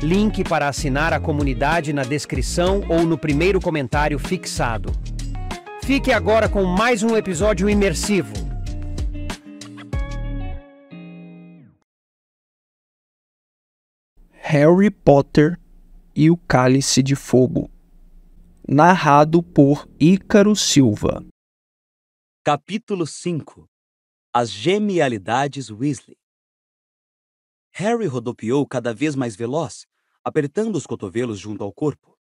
Link para assinar a comunidade na descrição ou no primeiro comentário fixado. Fique agora com mais um episódio imersivo. Harry Potter e o Cálice de Fogo. Narrado por Ícaro Silva. Capítulo 5 As Genialidades Weasley Harry rodopiou cada vez mais veloz, apertando os cotovelos junto ao corpo.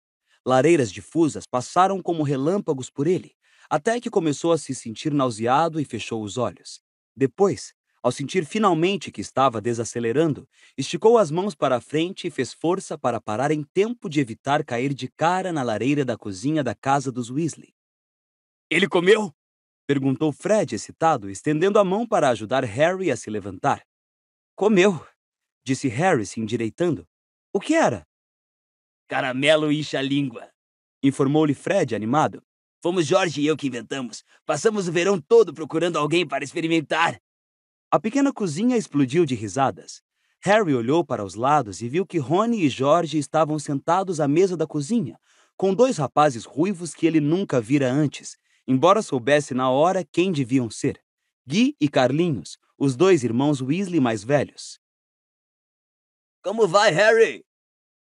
Lareiras difusas passaram como relâmpagos por ele, até que começou a se sentir nauseado e fechou os olhos. Depois, ao sentir finalmente que estava desacelerando, esticou as mãos para a frente e fez força para parar em tempo de evitar cair de cara na lareira da cozinha da casa dos Weasley. Ele comeu? perguntou Fred, excitado, estendendo a mão para ajudar Harry a se levantar. Comeu, disse Harry, se endireitando. O que era? Caramelo incha a língua, informou-lhe Fred, animado. Fomos Jorge e eu que inventamos. Passamos o verão todo procurando alguém para experimentar. A pequena cozinha explodiu de risadas. Harry olhou para os lados e viu que Rony e Jorge estavam sentados à mesa da cozinha, com dois rapazes ruivos que ele nunca vira antes, embora soubesse na hora quem deviam ser: Guy e Carlinhos, os dois irmãos Weasley mais velhos. Como vai, Harry?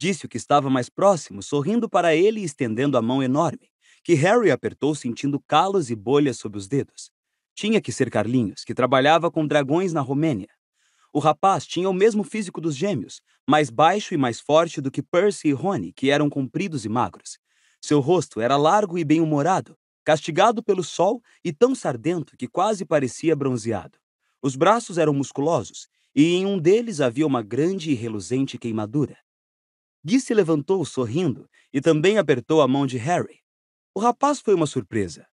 Disse o que estava mais próximo, sorrindo para ele e estendendo a mão enorme, que Harry apertou sentindo calos e bolhas sob os dedos. Tinha que ser Carlinhos, que trabalhava com dragões na Romênia. O rapaz tinha o mesmo físico dos gêmeos, mais baixo e mais forte do que Percy e Rony, que eram compridos e magros. Seu rosto era largo e bem-humorado, castigado pelo sol e tão sardento que quase parecia bronzeado. Os braços eram musculosos, e em um deles havia uma grande e reluzente queimadura. Gui se levantou sorrindo e também apertou a mão de Harry. O rapaz foi uma surpresa.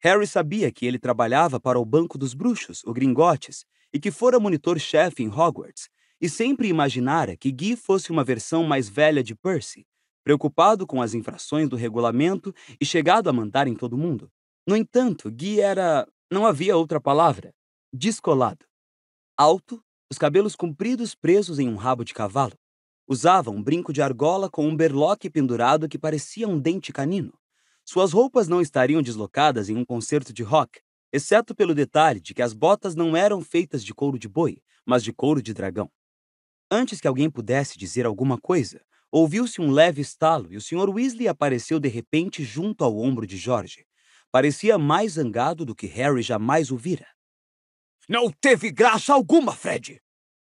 Harry sabia que ele trabalhava para o Banco dos Bruxos, o Gringotes, e que fora monitor-chefe em Hogwarts, e sempre imaginara que Gui fosse uma versão mais velha de Percy, preocupado com as infrações do regulamento e chegado a mandar em todo mundo. No entanto, Gui era, não havia outra palavra, descolado. Alto, os cabelos compridos presos em um rabo de cavalo, Usava um brinco de argola com um berloque pendurado que parecia um dente canino. Suas roupas não estariam deslocadas em um concerto de rock, exceto pelo detalhe de que as botas não eram feitas de couro de boi, mas de couro de dragão. Antes que alguém pudesse dizer alguma coisa, ouviu-se um leve estalo e o Sr. Weasley apareceu de repente junto ao ombro de Jorge. Parecia mais zangado do que Harry jamais o vira. Não teve graça alguma, Fred!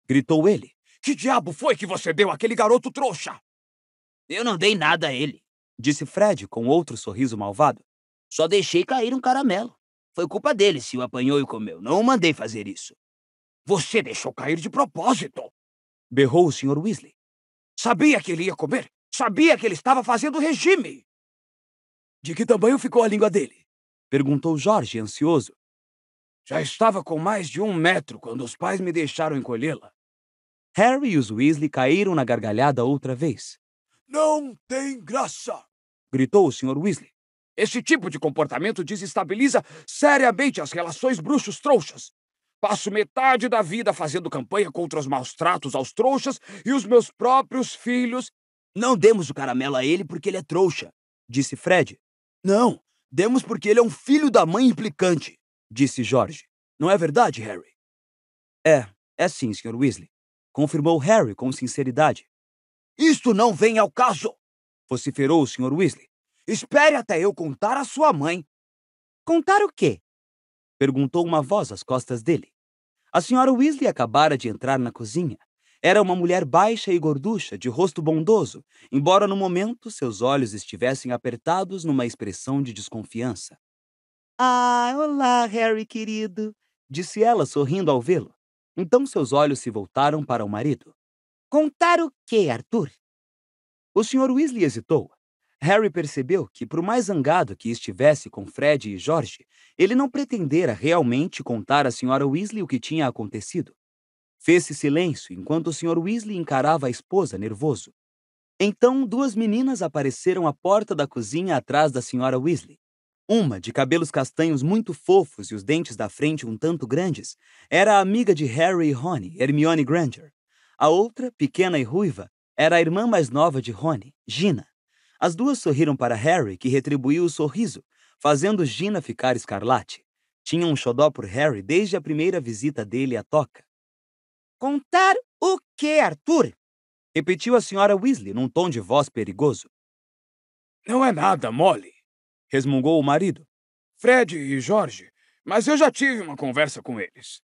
gritou ele, que diabo foi que você deu àquele garoto trouxa? Eu não dei nada a ele, disse Fred com outro sorriso malvado. Só deixei cair um caramelo. Foi culpa dele se o apanhou e comeu. Não o mandei fazer isso. Você deixou cair de propósito, berrou o Sr. Weasley. Sabia que ele ia comer. Sabia que ele estava fazendo regime. De que tamanho ficou a língua dele? Perguntou Jorge, ansioso. Já estava com mais de um metro quando os pais me deixaram encolhê-la. Harry e os Weasley caíram na gargalhada outra vez. Não tem graça! gritou o Sr. Weasley. Esse tipo de comportamento desestabiliza seriamente as relações bruxos-trouxas. Passo metade da vida fazendo campanha contra os maus tratos aos trouxas e os meus próprios filhos. Não demos o caramelo a ele porque ele é trouxa, disse Fred. Não, demos porque ele é um filho da mãe implicante, disse Jorge. Não é verdade, Harry? É, é sim, Sr. Weasley, confirmou Harry com sinceridade. Isto não vem ao caso! vociferou o Sr. Weasley. Espere até eu contar à sua mãe. Contar o quê? perguntou uma voz às costas dele. A Sra. Weasley acabara de entrar na cozinha. Era uma mulher baixa e gorducha, de rosto bondoso, embora no momento seus olhos estivessem apertados numa expressão de desconfiança. Ah, olá, Harry querido, disse ela sorrindo ao vê-lo. Então seus olhos se voltaram para o marido. Contar o quê, Arthur? O Sr. Weasley hesitou. Harry percebeu que, por mais zangado que estivesse com Fred e Jorge, ele não pretendera realmente contar à Sra. Weasley o que tinha acontecido. Fez-se silêncio enquanto o Sr. Weasley encarava a esposa nervoso. Então, duas meninas apareceram à porta da cozinha atrás da Sra. Weasley. Uma, de cabelos castanhos muito fofos e os dentes da frente um tanto grandes, era a amiga de Harry e Rony, Hermione Granger. A outra, pequena e ruiva, era a irmã mais nova de Rony, Gina. As duas sorriram para Harry, que retribuiu o sorriso, fazendo Gina ficar escarlate. Tinha um xodó por Harry desde a primeira visita dele à toca. Contar o quê, Arthur? repetiu a senhora Weasley num tom de voz perigoso. Não é nada, Molly resmungou o marido. Fred e Jorge, mas eu já tive uma conversa com eles. O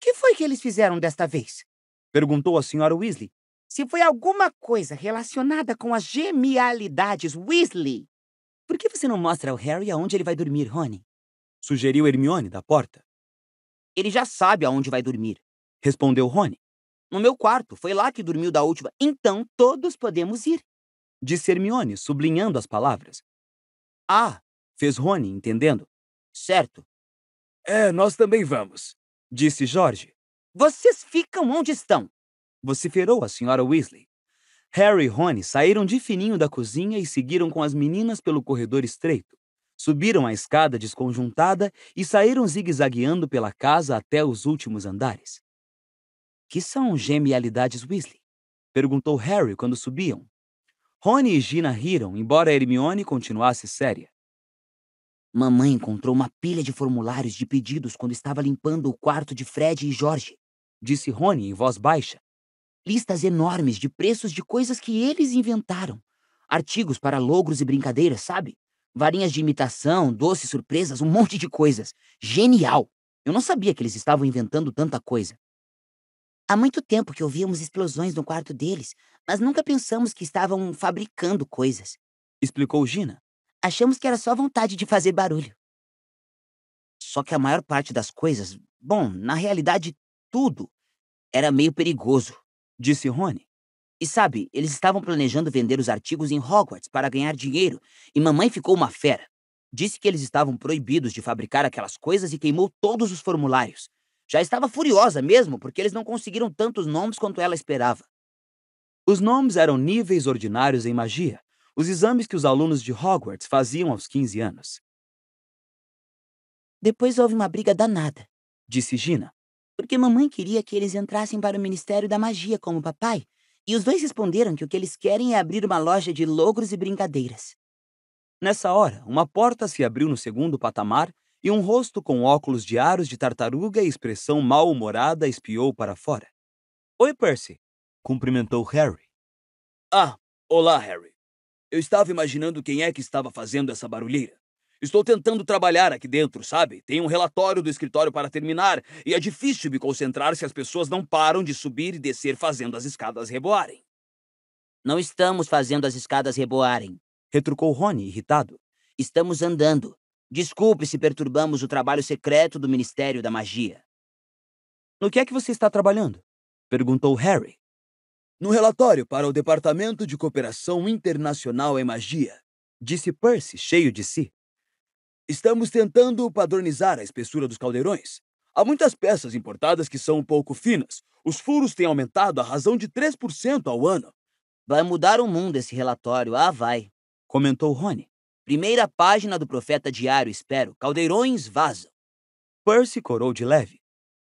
Que foi que eles fizeram desta vez? perguntou a senhora Weasley. Se foi alguma coisa relacionada com as genialidades Weasley. Por que você não mostra ao Harry aonde ele vai dormir, Rony? sugeriu Hermione da porta. Ele já sabe aonde vai dormir, respondeu Rony. No meu quarto, foi lá que dormiu da última. Então todos podemos ir, disse Hermione, sublinhando as palavras. Ah, fez Rony, entendendo. Certo. É, nós também vamos, disse Jorge. Vocês ficam onde estão, vociferou a senhora Weasley. Harry e Rony saíram de fininho da cozinha e seguiram com as meninas pelo corredor estreito. Subiram a escada desconjuntada e saíram zigue-zagueando pela casa até os últimos andares. Que são genialidades Weasley? perguntou Harry quando subiam, Rony e Gina riram, embora Hermione continuasse séria. Mamãe encontrou uma pilha de formulários de pedidos quando estava limpando o quarto de Fred e Jorge, disse Rony em voz baixa. Listas enormes de preços de coisas que eles inventaram. Artigos para logros e brincadeiras, sabe? Varinhas de imitação, doces surpresas, um monte de coisas. Genial! Eu não sabia que eles estavam inventando tanta coisa. Há muito tempo que ouvíamos explosões no quarto deles, mas nunca pensamos que estavam fabricando coisas. Explicou Gina. Achamos que era só vontade de fazer barulho. Só que a maior parte das coisas, bom, na realidade, tudo, era meio perigoso, disse Rony. E sabe, eles estavam planejando vender os artigos em Hogwarts para ganhar dinheiro, e mamãe ficou uma fera. Disse que eles estavam proibidos de fabricar aquelas coisas e queimou todos os formulários. Já estava furiosa mesmo, porque eles não conseguiram tantos nomes quanto ela esperava. Os nomes eram níveis ordinários em magia, os exames que os alunos de Hogwarts faziam aos 15 anos. Depois houve uma briga danada, disse Gina, porque mamãe queria que eles entrassem para o Ministério da Magia como papai, e os dois responderam que o que eles querem é abrir uma loja de logros e brincadeiras. Nessa hora, uma porta se abriu no segundo patamar e um rosto com óculos de aros de tartaruga e expressão mal-humorada espiou para fora. Oi, Percy, cumprimentou Harry. Ah, olá, Harry. Eu estava imaginando quem é que estava fazendo essa barulheira. Estou tentando trabalhar aqui dentro, sabe? Tem um relatório do escritório para terminar e é difícil me concentrar se as pessoas não param de subir e descer fazendo as escadas reboarem. Não estamos fazendo as escadas reboarem, retrucou Rony, irritado. Estamos andando. Desculpe se perturbamos o trabalho secreto do Ministério da Magia. No que é que você está trabalhando? perguntou Harry. No relatório para o Departamento de Cooperação Internacional em Magia, disse Percy, cheio de si. Estamos tentando padronizar a espessura dos caldeirões. Há muitas peças importadas que são um pouco finas. Os furos têm aumentado a razão de 3% ao ano. Vai mudar o mundo esse relatório, ah, vai, comentou Rony. Primeira página do Profeta Diário, espero. Caldeirões vazam. Percy corou de leve.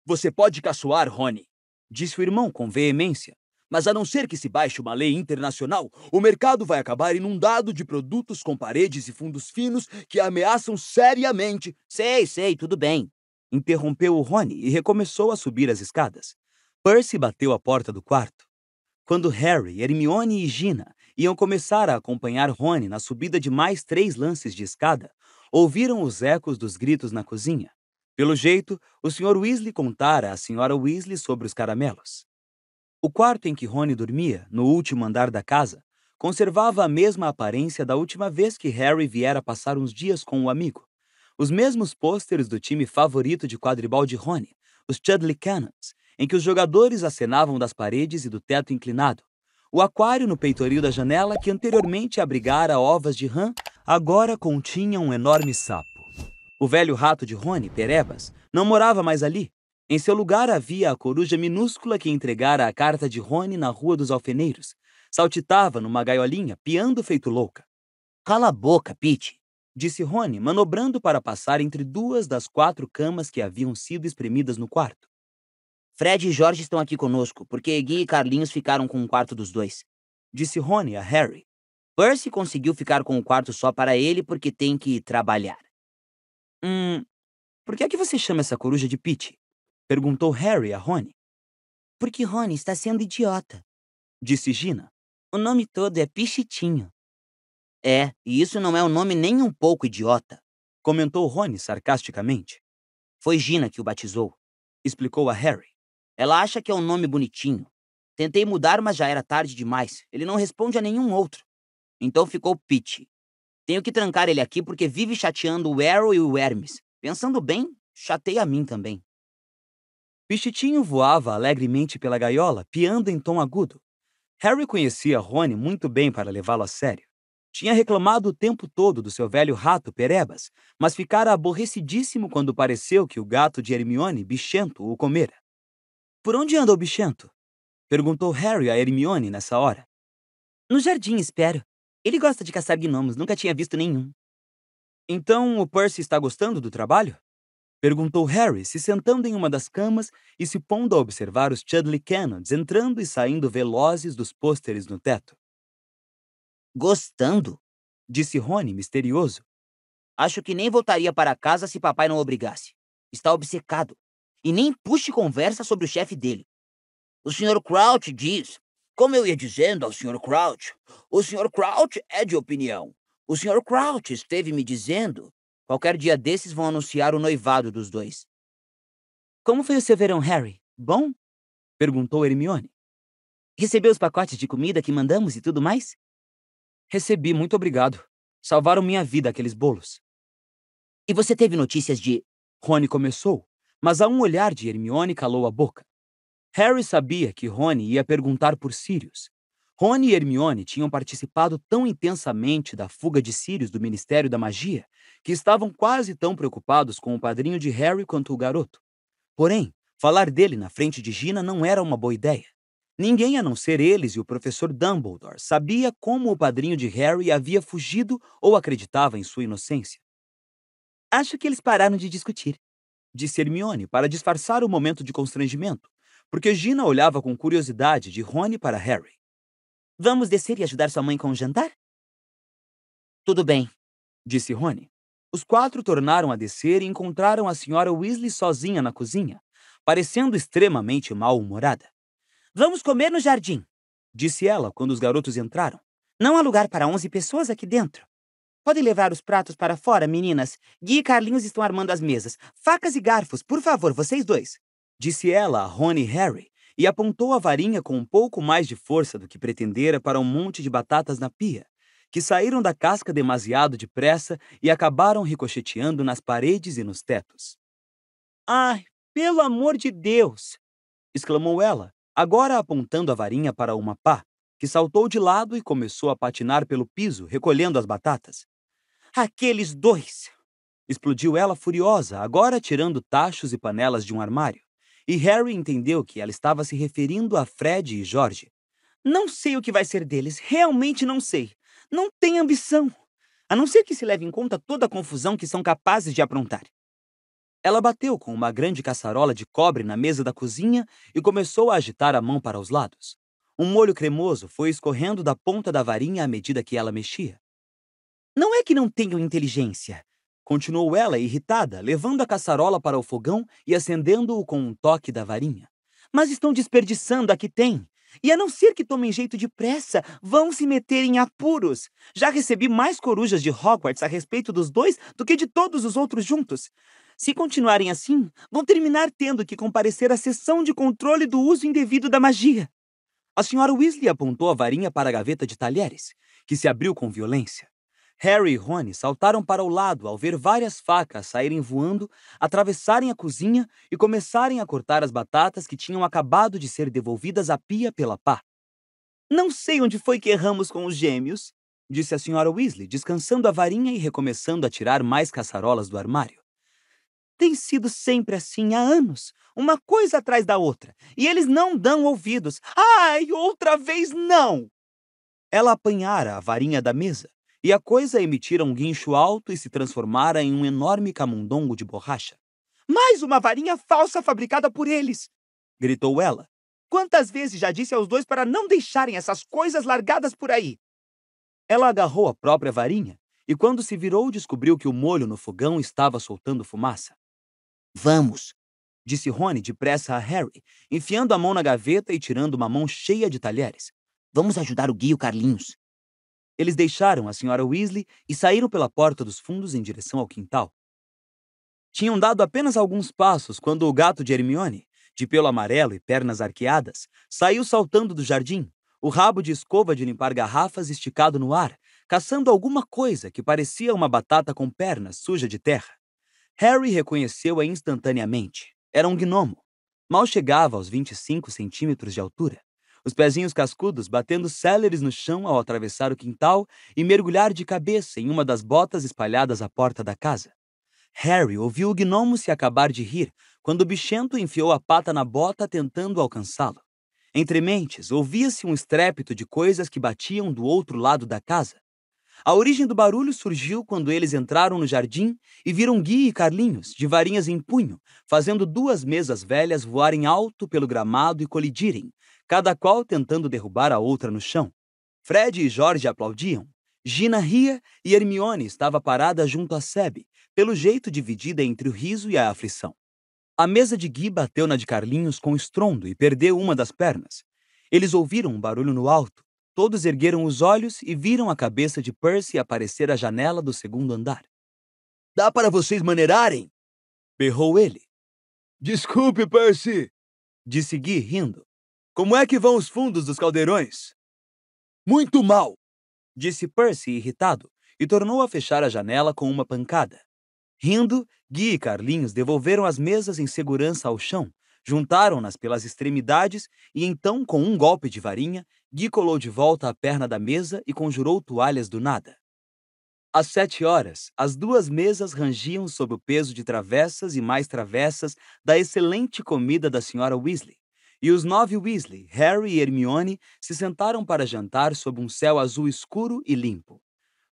Você pode caçoar, Rony, disse o irmão com veemência. Mas a não ser que se baixe uma lei internacional, o mercado vai acabar inundado de produtos com paredes e fundos finos que ameaçam seriamente. Sei, sei, tudo bem. Interrompeu o Rony e recomeçou a subir as escadas. Percy bateu a porta do quarto. Quando Harry, Hermione e Gina iam começar a acompanhar Rony na subida de mais três lances de escada, ouviram os ecos dos gritos na cozinha. Pelo jeito, o Sr. Weasley contara à Sra. Weasley sobre os caramelos. O quarto em que Rony dormia, no último andar da casa, conservava a mesma aparência da última vez que Harry viera passar uns dias com o amigo. Os mesmos pôsteres do time favorito de quadribol de Rony, os Chudley Cannons, em que os jogadores acenavam das paredes e do teto inclinado, o aquário no peitoril da janela, que anteriormente abrigara ovas de rã, agora continha um enorme sapo. O velho rato de Rony, Perebas, não morava mais ali. Em seu lugar havia a coruja minúscula que entregara a carta de Rony na Rua dos Alfeneiros. Saltitava numa gaiolinha, piando feito louca. Cala a boca, Pete, disse Rony, manobrando para passar entre duas das quatro camas que haviam sido espremidas no quarto. Fred e Jorge estão aqui conosco, porque Gui e Carlinhos ficaram com o quarto dos dois. Disse Rony a Harry. Percy conseguiu ficar com o quarto só para ele porque tem que trabalhar. Hum, por que é que você chama essa coruja de Pete? Perguntou Harry a Rony. Porque Rony está sendo idiota, disse Gina. O nome todo é Pichitinho. É, e isso não é um nome nem um pouco idiota, comentou Rony sarcasticamente. Foi Gina que o batizou, explicou a Harry. Ela acha que é um nome bonitinho. Tentei mudar, mas já era tarde demais. Ele não responde a nenhum outro. Então ficou Pete. Tenho que trancar ele aqui porque vive chateando o Arrow e o Hermes. Pensando bem, chatei a mim também. Pichitinho voava alegremente pela gaiola, piando em tom agudo. Harry conhecia Rony muito bem para levá-lo a sério. Tinha reclamado o tempo todo do seu velho rato Perebas, mas ficara aborrecidíssimo quando pareceu que o gato de Hermione, bichento, o comera. Por onde anda o bichento? Perguntou Harry a Hermione nessa hora. No jardim, espero. Ele gosta de caçar gnomos, nunca tinha visto nenhum. Então o Percy está gostando do trabalho? Perguntou Harry, se sentando em uma das camas e se pondo a observar os Chudley Cannons entrando e saindo velozes dos pôsteres no teto. Gostando? Disse Rony, misterioso. Acho que nem voltaria para casa se papai não obrigasse. Está obcecado e nem puxe conversa sobre o chefe dele. O Sr. Crouch diz, como eu ia dizendo ao Sr. Crouch, o Sr. Crouch é de opinião. O Sr. Crouch esteve me dizendo. Qualquer dia desses vão anunciar o noivado dos dois. Como foi o seu verão, Harry? Bom? perguntou Hermione. Recebeu os pacotes de comida que mandamos e tudo mais? Recebi, muito obrigado. Salvaram minha vida aqueles bolos. E você teve notícias de. Rony começou, mas a um olhar de Hermione calou a boca. Harry sabia que Rony ia perguntar por Sirius. Rony e Hermione tinham participado tão intensamente da fuga de Sirius do Ministério da Magia que estavam quase tão preocupados com o padrinho de Harry quanto o garoto. Porém, falar dele na frente de Gina não era uma boa ideia. Ninguém a não ser eles e o professor Dumbledore sabia como o padrinho de Harry havia fugido ou acreditava em sua inocência. Acho que eles pararam de discutir, disse Hermione, para disfarçar o momento de constrangimento, porque Gina olhava com curiosidade de Rony para Harry. Vamos descer e ajudar sua mãe com o jantar? Tudo bem, disse Rony. Os quatro tornaram a descer e encontraram a senhora Weasley sozinha na cozinha, parecendo extremamente mal-humorada. Vamos comer no jardim, disse ela quando os garotos entraram. Não há lugar para onze pessoas aqui dentro. Podem levar os pratos para fora, meninas. Gui e Carlinhos estão armando as mesas. Facas e garfos, por favor, vocês dois. Disse ela a Rony e Harry e apontou a varinha com um pouco mais de força do que pretendera para um monte de batatas na pia, que saíram da casca demasiado depressa e acabaram ricocheteando nas paredes e nos tetos. Ai, pelo amor de Deus! exclamou ela, agora apontando a varinha para uma pá, que saltou de lado e começou a patinar pelo piso, recolhendo as batatas. Aqueles dois! Explodiu ela furiosa, agora tirando tachos e panelas de um armário. E Harry entendeu que ela estava se referindo a Fred e Jorge. Não sei o que vai ser deles, realmente não sei. Não tem ambição. A não ser que se leve em conta toda a confusão que são capazes de aprontar. Ela bateu com uma grande caçarola de cobre na mesa da cozinha e começou a agitar a mão para os lados. Um molho cremoso foi escorrendo da ponta da varinha à medida que ela mexia. Não é que não tenham inteligência. Continuou ela, irritada, levando a caçarola para o fogão e acendendo-o com um toque da varinha. Mas estão desperdiçando a que tem. E a não ser que tomem jeito depressa, vão se meter em apuros. Já recebi mais corujas de Hogwarts a respeito dos dois do que de todos os outros juntos. Se continuarem assim, vão terminar tendo que comparecer à sessão de controle do uso indevido da magia. A senhora Weasley apontou a varinha para a gaveta de talheres, que se abriu com violência. Harry e Rony saltaram para o lado ao ver várias facas saírem voando, atravessarem a cozinha e começarem a cortar as batatas que tinham acabado de ser devolvidas à pia pela pá. Não sei onde foi que erramos com os gêmeos, disse a senhora Weasley, descansando a varinha e recomeçando a tirar mais caçarolas do armário. Tem sido sempre assim há anos, uma coisa atrás da outra, e eles não dão ouvidos. Ai, outra vez não! Ela apanhara a varinha da mesa e a coisa é emitira um guincho alto e se transformara em um enorme camundongo de borracha. Mais uma varinha falsa fabricada por eles! gritou ela. Quantas vezes já disse aos dois para não deixarem essas coisas largadas por aí? Ela agarrou a própria varinha e, quando se virou, descobriu que o molho no fogão estava soltando fumaça. Vamos! disse Rony depressa a Harry, enfiando a mão na gaveta e tirando uma mão cheia de talheres. Vamos ajudar o Gui e o Carlinhos. Eles deixaram a senhora Weasley e saíram pela porta dos fundos em direção ao quintal. Tinham dado apenas alguns passos quando o gato de Hermione, de pelo amarelo e pernas arqueadas, saiu saltando do jardim, o rabo de escova de limpar garrafas esticado no ar, caçando alguma coisa que parecia uma batata com pernas suja de terra. Harry reconheceu-a instantaneamente. Era um gnomo. Mal chegava aos 25 centímetros de altura os pezinhos cascudos batendo céleres no chão ao atravessar o quintal e mergulhar de cabeça em uma das botas espalhadas à porta da casa. Harry ouviu o gnomo se acabar de rir quando o bichento enfiou a pata na bota tentando alcançá-lo. Entre mentes, ouvia-se um estrépito de coisas que batiam do outro lado da casa, a origem do barulho surgiu quando eles entraram no jardim e viram Gui e Carlinhos, de varinhas em punho, fazendo duas mesas velhas voarem alto pelo gramado e colidirem, cada qual tentando derrubar a outra no chão. Fred e Jorge aplaudiam. Gina ria e Hermione estava parada junto a Seb, pelo jeito dividida entre o riso e a aflição. A mesa de Gui bateu na de Carlinhos com estrondo e perdeu uma das pernas. Eles ouviram um barulho no alto Todos ergueram os olhos e viram a cabeça de Percy aparecer à janela do segundo andar. Dá para vocês maneirarem? berrou ele. Desculpe, Percy, disse Guy rindo. Como é que vão os fundos dos caldeirões? Muito mal, disse Percy irritado e tornou a fechar a janela com uma pancada. Rindo, Guy e Carlinhos devolveram as mesas em segurança ao chão Juntaram-nas pelas extremidades e então, com um golpe de varinha, Gui colou de volta a perna da mesa e conjurou toalhas do nada. Às sete horas, as duas mesas rangiam sob o peso de travessas e mais travessas da excelente comida da senhora Weasley. E os nove Weasley, Harry e Hermione, se sentaram para jantar sob um céu azul escuro e limpo.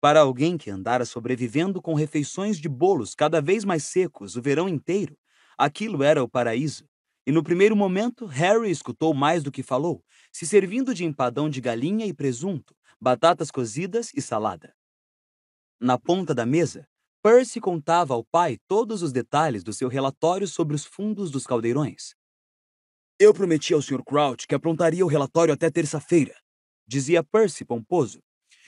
Para alguém que andara sobrevivendo com refeições de bolos cada vez mais secos o verão inteiro, aquilo era o paraíso, e no primeiro momento, Harry escutou mais do que falou, se servindo de empadão de galinha e presunto, batatas cozidas e salada. Na ponta da mesa, Percy contava ao pai todos os detalhes do seu relatório sobre os fundos dos caldeirões. Eu prometi ao Sr. Crouch que aprontaria o relatório até terça-feira, dizia Percy pomposo.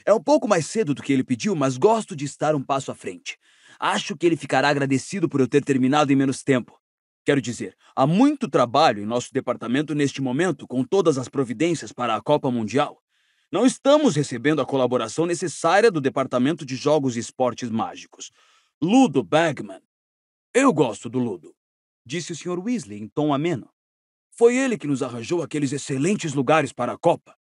É um pouco mais cedo do que ele pediu, mas gosto de estar um passo à frente. Acho que ele ficará agradecido por eu ter terminado em menos tempo. Quero dizer, há muito trabalho em nosso departamento neste momento com todas as providências para a Copa Mundial. Não estamos recebendo a colaboração necessária do Departamento de Jogos e Esportes Mágicos. Ludo Bagman. Eu gosto do Ludo, disse o Sr. Weasley em tom ameno. Foi ele que nos arranjou aqueles excelentes lugares para a Copa.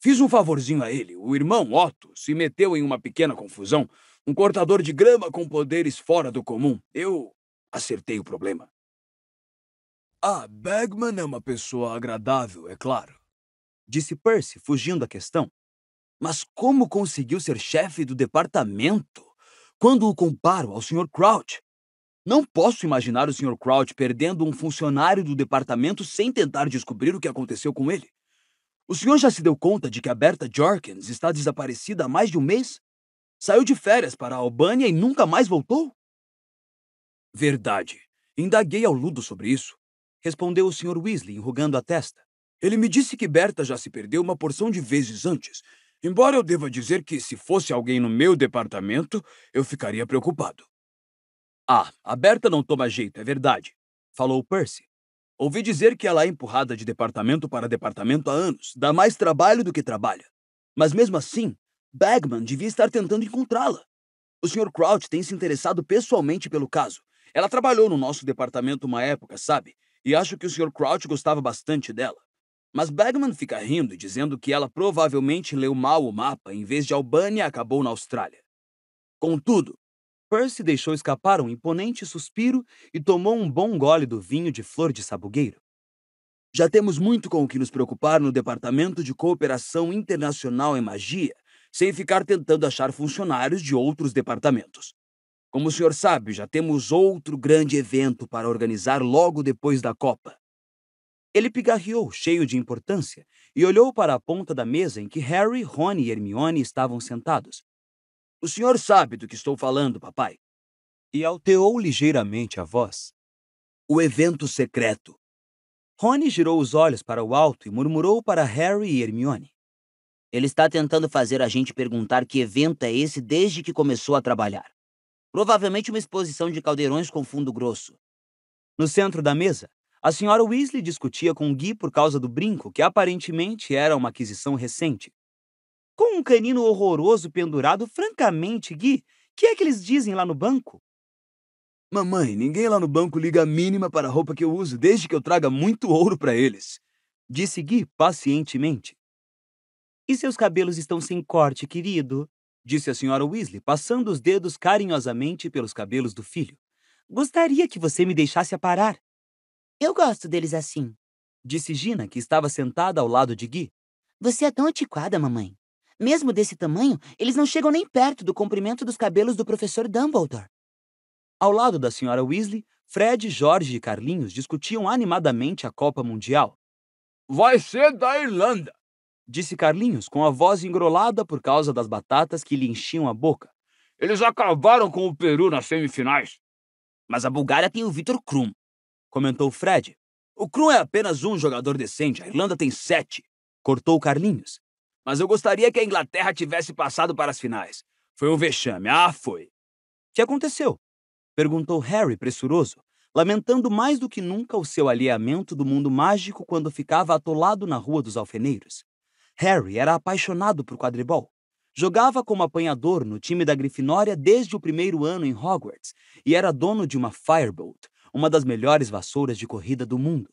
Fiz um favorzinho a ele. O irmão Otto se meteu em uma pequena confusão. Um cortador de grama com poderes fora do comum. Eu acertei o problema. Ah, Bagman é uma pessoa agradável, é claro. Disse Percy, fugindo da questão. Mas como conseguiu ser chefe do departamento quando o comparo ao Sr. Crouch? Não posso imaginar o Sr. Crouch perdendo um funcionário do departamento sem tentar descobrir o que aconteceu com ele. O senhor já se deu conta de que a Berta Jorkins está desaparecida há mais de um mês? Saiu de férias para a Albânia e nunca mais voltou? Verdade. Indaguei ao Ludo sobre isso respondeu o Sr. Weasley, enrugando a testa. Ele me disse que Berta já se perdeu uma porção de vezes antes. Embora eu deva dizer que, se fosse alguém no meu departamento, eu ficaria preocupado. Ah, a Berta não toma jeito, é verdade, falou Percy. Ouvi dizer que ela é empurrada de departamento para departamento há anos, dá mais trabalho do que trabalha. Mas mesmo assim, Bagman devia estar tentando encontrá-la. O Sr. Crouch tem se interessado pessoalmente pelo caso. Ela trabalhou no nosso departamento uma época, sabe? e acho que o Sr. Crouch gostava bastante dela. Mas Bagman fica rindo e dizendo que ela provavelmente leu mal o mapa em vez de Albânia acabou na Austrália. Contudo, Percy deixou escapar um imponente suspiro e tomou um bom gole do vinho de flor de sabugueiro. Já temos muito com o que nos preocupar no Departamento de Cooperação Internacional em Magia, sem ficar tentando achar funcionários de outros departamentos. Como o senhor sabe, já temos outro grande evento para organizar logo depois da Copa. Ele pigarreou, cheio de importância, e olhou para a ponta da mesa em que Harry, Rony e Hermione estavam sentados. O senhor sabe do que estou falando, papai. E alteou ligeiramente a voz. O evento secreto. Rony girou os olhos para o alto e murmurou para Harry e Hermione. Ele está tentando fazer a gente perguntar que evento é esse desde que começou a trabalhar provavelmente uma exposição de caldeirões com fundo grosso. No centro da mesa, a senhora Weasley discutia com Guy por causa do brinco, que aparentemente era uma aquisição recente. Com um canino horroroso pendurado, francamente, Gui, que é que eles dizem lá no banco? Mamãe, ninguém lá no banco liga a mínima para a roupa que eu uso, desde que eu traga muito ouro para eles, disse Gui pacientemente. E seus cabelos estão sem corte, querido? disse a senhora Weasley, passando os dedos carinhosamente pelos cabelos do filho. Gostaria que você me deixasse aparar. Eu gosto deles assim, disse Gina, que estava sentada ao lado de Gui. Você é tão antiquada, mamãe. Mesmo desse tamanho, eles não chegam nem perto do comprimento dos cabelos do professor Dumbledore. Ao lado da senhora Weasley, Fred, Jorge e Carlinhos discutiam animadamente a Copa Mundial. Vai ser da Irlanda, disse Carlinhos com a voz engrolada por causa das batatas que lhe enchiam a boca. Eles acabaram com o Peru nas semifinais. Mas a Bulgária tem o Vitor Krum, comentou Fred. O Krum é apenas um jogador decente, a Irlanda tem sete, cortou Carlinhos. Mas eu gostaria que a Inglaterra tivesse passado para as finais. Foi um vexame, ah, foi. que aconteceu? perguntou Harry pressuroso, lamentando mais do que nunca o seu alheamento do mundo mágico quando ficava atolado na Rua dos Alfeneiros. Harry era apaixonado por quadribol. Jogava como apanhador no time da Grifinória desde o primeiro ano em Hogwarts e era dono de uma Firebolt, uma das melhores vassouras de corrida do mundo.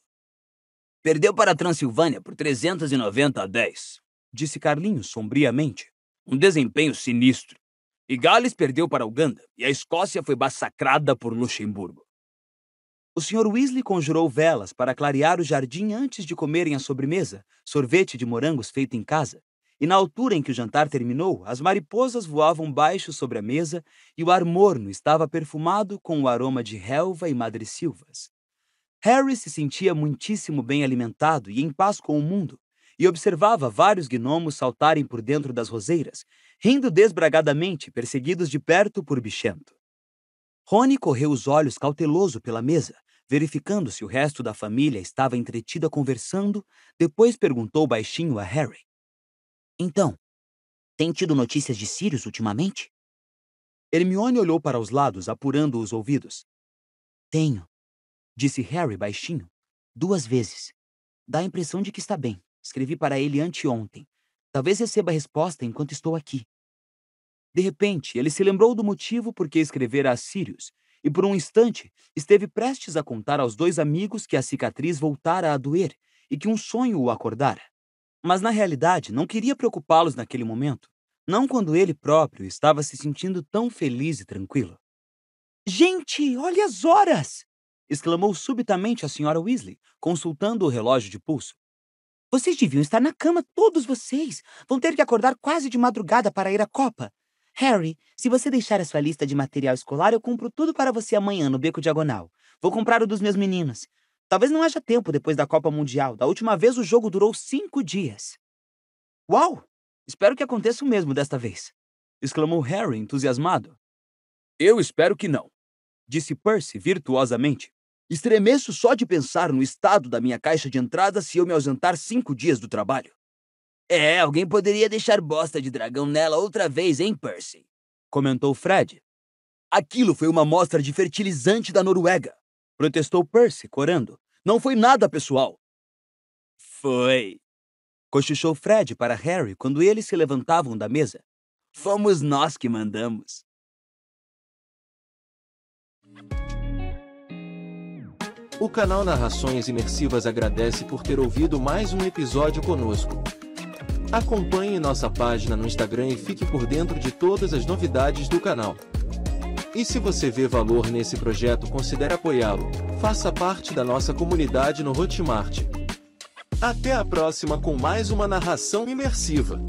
Perdeu para a Transilvânia por 390 a 10, disse Carlinhos sombriamente. Um desempenho sinistro. E Gales perdeu para a Uganda e a Escócia foi massacrada por Luxemburgo. O Sr. Weasley conjurou velas para clarear o jardim antes de comerem a sobremesa, sorvete de morangos feito em casa. E na altura em que o jantar terminou, as mariposas voavam baixo sobre a mesa e o ar morno estava perfumado com o aroma de relva e madressilvas. Harry se sentia muitíssimo bem alimentado e em paz com o mundo, e observava vários gnomos saltarem por dentro das roseiras, rindo desbragadamente, perseguidos de perto por Bichento. Rony correu os olhos cauteloso pela mesa, verificando se o resto da família estava entretida conversando, depois perguntou baixinho a Harry: Então, tem tido notícias de Sirius ultimamente? Hermione olhou para os lados, apurando os ouvidos. Tenho, disse Harry baixinho, duas vezes. Dá a impressão de que está bem. Escrevi para ele anteontem. Talvez receba a resposta enquanto estou aqui. De repente, ele se lembrou do motivo por que escrevera a Sirius e por um instante esteve prestes a contar aos dois amigos que a cicatriz voltara a doer e que um sonho o acordara. Mas na realidade não queria preocupá-los naquele momento, não quando ele próprio estava se sentindo tão feliz e tranquilo. Gente, olha as horas! exclamou subitamente a senhora Weasley, consultando o relógio de pulso. Vocês deviam estar na cama, todos vocês. Vão ter que acordar quase de madrugada para ir à Copa. Harry, se você deixar a sua lista de material escolar, eu compro tudo para você amanhã no Beco Diagonal. Vou comprar o dos meus meninos. Talvez não haja tempo depois da Copa Mundial. Da última vez o jogo durou cinco dias. Uau! Espero que aconteça o mesmo desta vez! exclamou Harry, entusiasmado. Eu espero que não, disse Percy virtuosamente. Estremeço só de pensar no estado da minha caixa de entrada se eu me ausentar cinco dias do trabalho. É, alguém poderia deixar bosta de dragão nela outra vez, hein, Percy? Comentou Fred. Aquilo foi uma amostra de fertilizante da Noruega, protestou Percy, corando. Não foi nada pessoal. Foi, cochichou Fred para Harry quando eles se levantavam da mesa. Fomos nós que mandamos. O canal Narrações Imersivas agradece por ter ouvido mais um episódio conosco. Acompanhe nossa página no Instagram e fique por dentro de todas as novidades do canal. E se você vê valor nesse projeto, considere apoiá-lo. Faça parte da nossa comunidade no Hotmart. Até a próxima com mais uma narração imersiva.